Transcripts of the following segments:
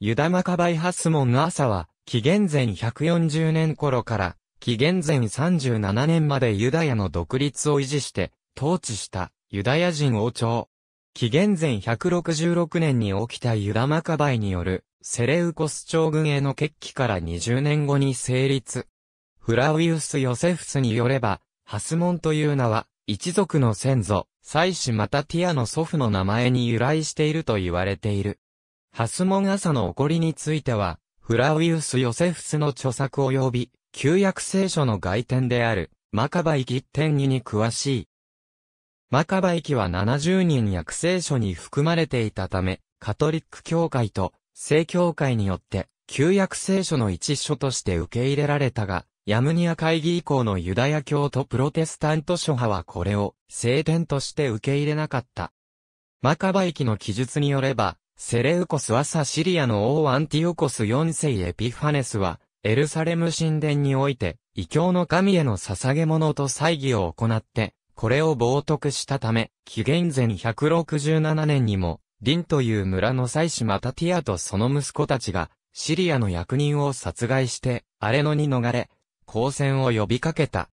ユダマカバイハスモンの朝は、紀元前140年頃から、紀元前37年までユダヤの独立を維持して、統治したユダヤ人王朝。紀元前166年に起きたユダマカバイによるセレウコス朝軍への決起から20年後に成立。フラウィウス・ヨセフスによれば、ハスモンという名は、一族の先祖、妻子またティアの祖父の名前に由来していると言われている。ハスモン朝の起こりについては、フラウィウス・ヨセフスの著作及び、旧約聖書の外典である、マカバイキ点2に詳しい。マカバイキは70人約聖書に含まれていたため、カトリック教会と聖教会によって、旧約聖書の一書として受け入れられたが、ヤムニア会議以降のユダヤ教とプロテスタント諸派はこれを聖典として受け入れなかった。マカバイキの記述によれば、セレウコス朝シリアの王アンティオコス4世エピファネスは、エルサレム神殿において、異教の神への捧げ物と祭儀を行って、これを冒涜したため、紀元前167年にも、リンという村の祭司マタティアとその息子たちが、シリアの役人を殺害して、荒れ野に逃れ、交戦を呼びかけた。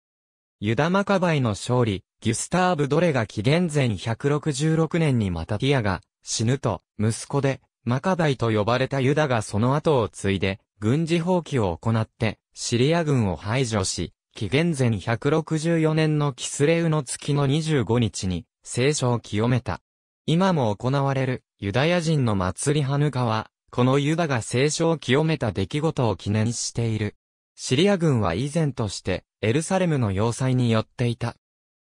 ユダマカバイの勝利、ギュスターブ・ドレが紀元前166年にマタティアが、死ぬと、息子で、マカダイと呼ばれたユダがその後を継いで、軍事放棄を行って、シリア軍を排除し、紀元前164年のキスレウの月の25日に、聖書を清めた。今も行われる、ユダヤ人の祭りハヌカは、このユダが聖書を清めた出来事を記念している。シリア軍は以前として、エルサレムの要塞に寄っていた。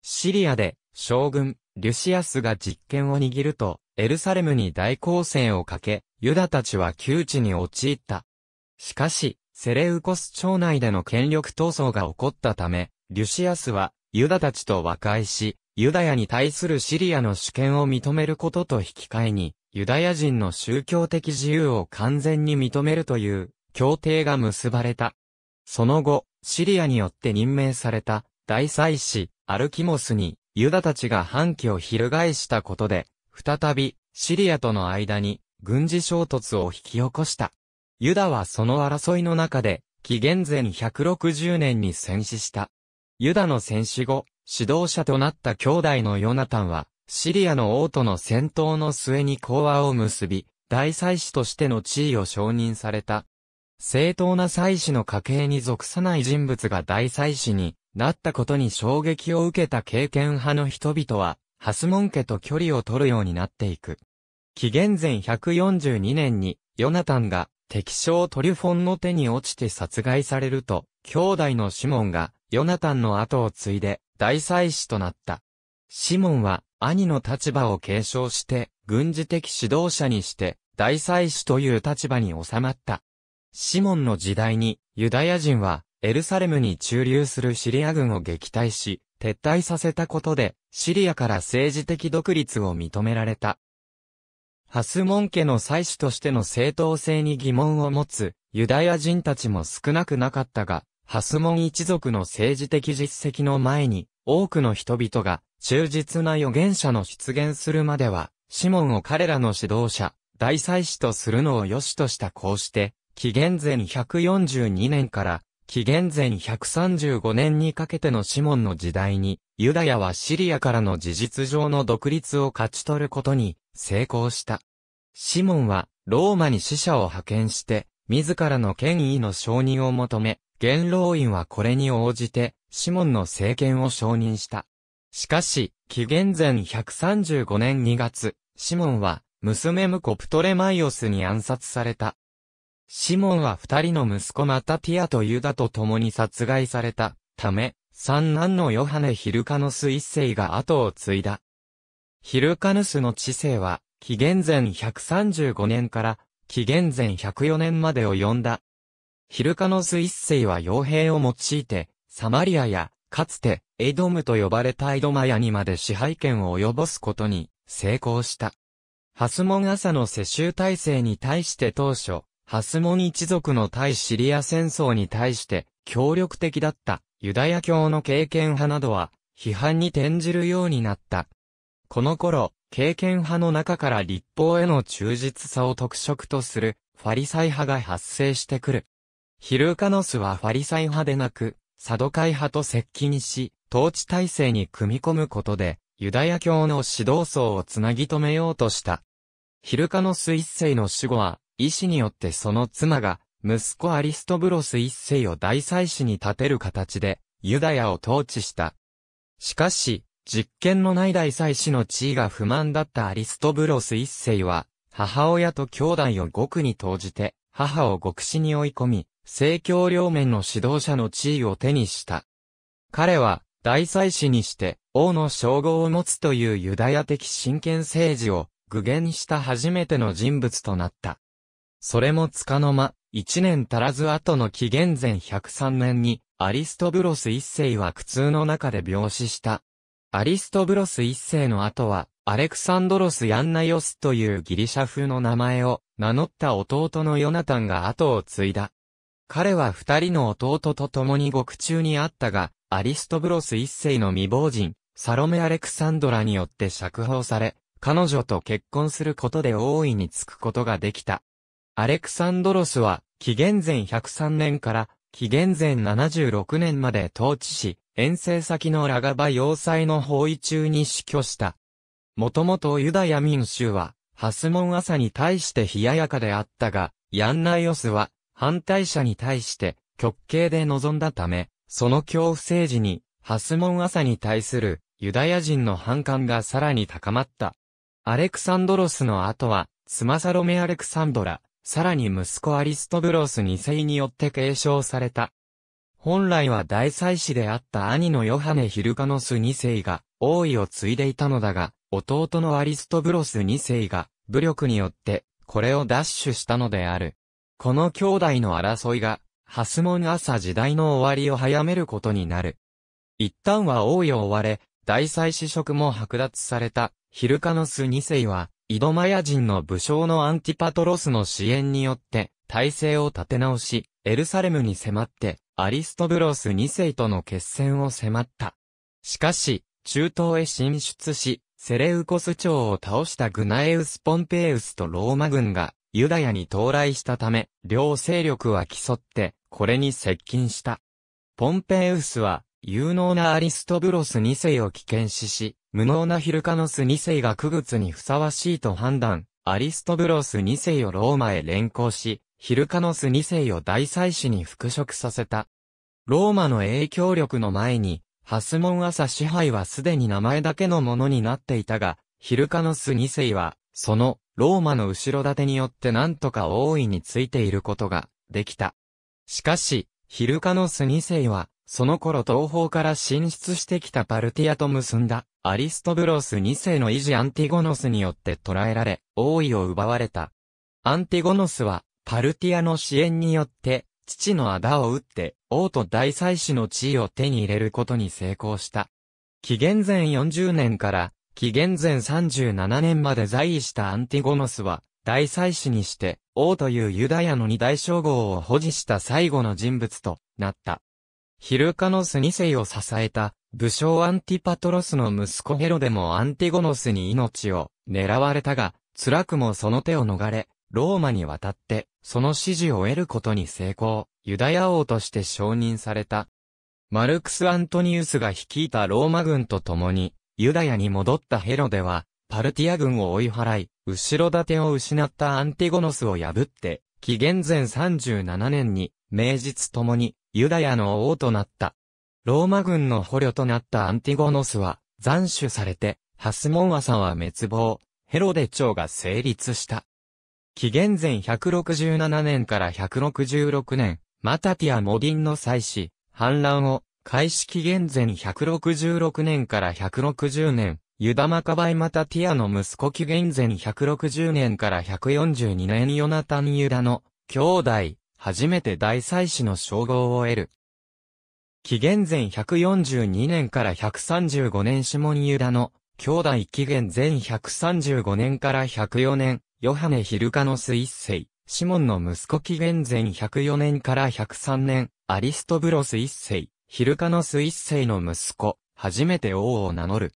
シリアで、将軍、リュシアスが実権を握ると、エルサレムに大攻勢をかけ、ユダたちは窮地に陥った。しかし、セレウコス町内での権力闘争が起こったため、リュシアスは、ユダたちと和解し、ユダヤに対するシリアの主権を認めることと引き換えに、ユダヤ人の宗教的自由を完全に認めるという、協定が結ばれた。その後、シリアによって任命された、大祭司、アルキモスに、ユダたちが反旗を翻したことで、再び、シリアとの間に、軍事衝突を引き起こした。ユダはその争いの中で、紀元前160年に戦死した。ユダの戦死後、指導者となった兄弟のヨナタンは、シリアの王との戦闘の末に講和を結び、大祭司としての地位を承認された。正当な祭司の家系に属さない人物が大祭司になったことに衝撃を受けた経験派の人々は、ハスモン家と距離を取るようになっていく。紀元前142年に、ヨナタンが敵将トリュフォンの手に落ちて殺害されると、兄弟のシモンがヨナタンの後を継いで大祭司となった。シモンは兄の立場を継承して、軍事的指導者にして、大祭司という立場に収まった。シモンの時代に、ユダヤ人は、エルサレムに駐留するシリア軍を撃退し、撤退させたことで、シリアから政治的独立を認められた。ハスモン家の祭司としての正当性に疑問を持つ、ユダヤ人たちも少なくなかったが、ハスモン一族の政治的実績の前に、多くの人々が、忠実な預言者の出現するまでは、シモンを彼らの指導者、大祭司とするのを良しとしたこうして、紀元前142年から紀元前135年にかけてのシモンの時代に、ユダヤはシリアからの事実上の独立を勝ち取ることに成功した。シモンは、ローマに使者を派遣して、自らの権威の承認を求め、元老院はこれに応じて、シモンの政権を承認した。しかし、紀元前135年2月、シモンは、娘婿プトレマイオスに暗殺された。シモンは二人の息子マタティアとユダと共に殺害されたため、三男のヨハネ・ヒルカノス一世が後を継いだ。ヒルカヌスの治世は、紀元前135年から紀元前104年までを呼んだ。ヒルカノス一世は傭兵を用いて、サマリアや、かつて、エドムと呼ばれたエドマヤにまで支配権を及ぼすことに成功した。ハスモン朝の世襲体制に対して当初、ハスモン一族の対シリア戦争に対して協力的だったユダヤ教の経験派などは批判に転じるようになった。この頃、経験派の中から立法への忠実さを特色とするファリサイ派が発生してくる。ヒルカノスはファリサイ派でなく、サドカイ派と接近し、統治体制に組み込むことで、ユダヤ教の指導層をつなぎ止めようとした。ヒルカノス一世の死後は、医師によってその妻が、息子アリストブロス一世を大祭司に立てる形で、ユダヤを統治した。しかし、実権のない大祭司の地位が不満だったアリストブロス一世は、母親と兄弟を極に投じて、母を極死に追い込み、政教両面の指導者の地位を手にした。彼は、大祭司にして、王の称号を持つというユダヤ的神権政治を、具現した初めての人物となった。それもつかの間、一年足らず後の紀元前103年に、アリストブロス一世は苦痛の中で病死した。アリストブロス一世の後は、アレクサンドロス・ヤンナヨスというギリシャ風の名前を名乗った弟のヨナタンが後を継いだ。彼は二人の弟と共に獄中にあったが、アリストブロス一世の未亡人、サロメ・アレクサンドラによって釈放され、彼女と結婚することで大いにつくことができた。アレクサンドロスは、紀元前103年から、紀元前76年まで統治し、遠征先のラガバ要塞の包囲中に死去した。もともとユダヤ民衆は、ハスモンアサに対して冷ややかであったが、ヤンナイオスは、反対者に対して、極刑で臨んだため、その恐怖政治に、ハスモンアサに対する、ユダヤ人の反感がさらに高まった。アレクサンドロスの後は、スマサロメ・アレクサンドラ、さらに息子アリストブロス2世によって継承された。本来は大祭司であった兄のヨハネ・ヒルカノス2世が王位を継いでいたのだが、弟のアリストブロス2世が武力によってこれを奪取したのである。この兄弟の争いが、ハスモン朝時代の終わりを早めることになる。一旦は王位を追われ、大祭司職も剥奪されたヒルカノス2世は、イドマヤ人の武将のアンティパトロスの支援によって、体制を立て直し、エルサレムに迫って、アリストブロス2世との決戦を迫った。しかし、中東へ進出し、セレウコス朝を倒したグナエウス・ポンペイウスとローマ軍が、ユダヤに到来したため、両勢力は競って、これに接近した。ポンペイウスは、有能なアリストブロス2世を危険視し、無能なヒルカノス2世が区別にふさわしいと判断、アリストブロス2世をローマへ連行し、ヒルカノス2世を大祭司に復職させた。ローマの影響力の前に、ハスモン朝支配はすでに名前だけのものになっていたが、ヒルカノス2世は、その、ローマの後ろ盾によって何とか大いについていることが、できた。しかし、ヒルカノス2世は、その頃東方から進出してきたパルティアと結んだ、アリストブロス2世の維持アンティゴノスによって捕らえられ、王位を奪われた。アンティゴノスは、パルティアの支援によって、父の仇を撃って、王と大祭司の地位を手に入れることに成功した。紀元前40年から、紀元前37年まで在位したアンティゴノスは、大祭司にして、王というユダヤの二大称号を保持した最後の人物となった。ヒルカノス2世を支えた、武将アンティパトロスの息子ヘロデもアンティゴノスに命を狙われたが、辛くもその手を逃れ、ローマに渡って、その支持を得ることに成功、ユダヤ王として承認された。マルクス・アントニウスが率いたローマ軍と共に、ユダヤに戻ったヘロデは、パルティア軍を追い払い、後ろ盾を失ったアンティゴノスを破って、紀元前37年に、名実ともに、ユダヤの王となった。ローマ軍の捕虜となったアンティゴノスは、斬首されて、ハスモンアさんは滅亡、ヘロデ朝が成立した。紀元前167年から166年、マタティア・モディンの祭祀、反乱を、開始紀元前166年から160年、ユダマカバイ・マタティアの息子紀元前160年から142年ヨナタン・ユダの兄弟、初めて大祭司の称号を得る。紀元前142年から135年シモン・ユダの、兄弟紀元前135年から104年、ヨハネ・ヒルカノス一世、シモンの息子紀元前104年から103年、アリストブロス一世、ヒルカノス一世の息子、初めて王を名乗る。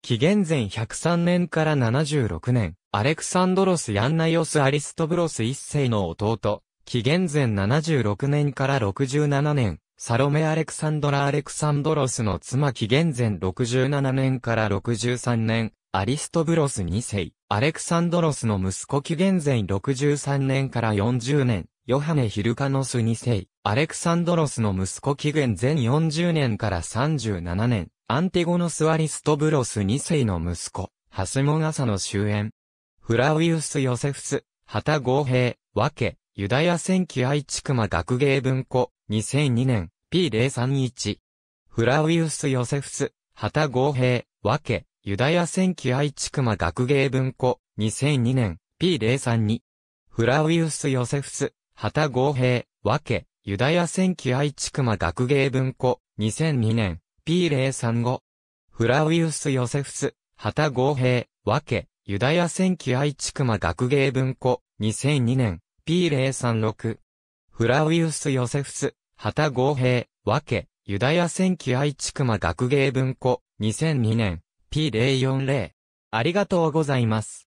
紀元前103年から76年、アレクサンドロス・ヤンナヨス・アリストブロス一世の弟、紀元前76年から67年、サロメ・アレクサンドラ・アレクサンドロスの妻紀元前67年から63年、アリストブロス2世、アレクサンドロスの息子紀元前63年から40年、ヨハネ・ヒルカノス2世、アレクサンドロスの息子紀元前40年から37年、アンティゴノス・アリストブロス2世の息子、ハスモガサの終焉。フラウィウス・ヨセフス、ハタ・ゴーヘイ、ワケ、ユダヤ戦記愛知熊学芸文庫、2002年、P031。フラウィウス・ヨセフス、旗合平、分け、ユダヤ戦記愛知熊学芸文庫、2002年、P032。フラウィウス・ヨセフス、旗合平、分け、ユダヤ戦記愛知熊学芸文庫、2002年、P035。フラウィウス・ヨセフス、旗合平、分け、ユダヤ戦記愛知熊学芸文庫、2002年、P036。フラウィウス・ヨセフス、旗合平、和け、ユダヤ戦記愛知熊学芸文庫、2002年、P040。ありがとうございます。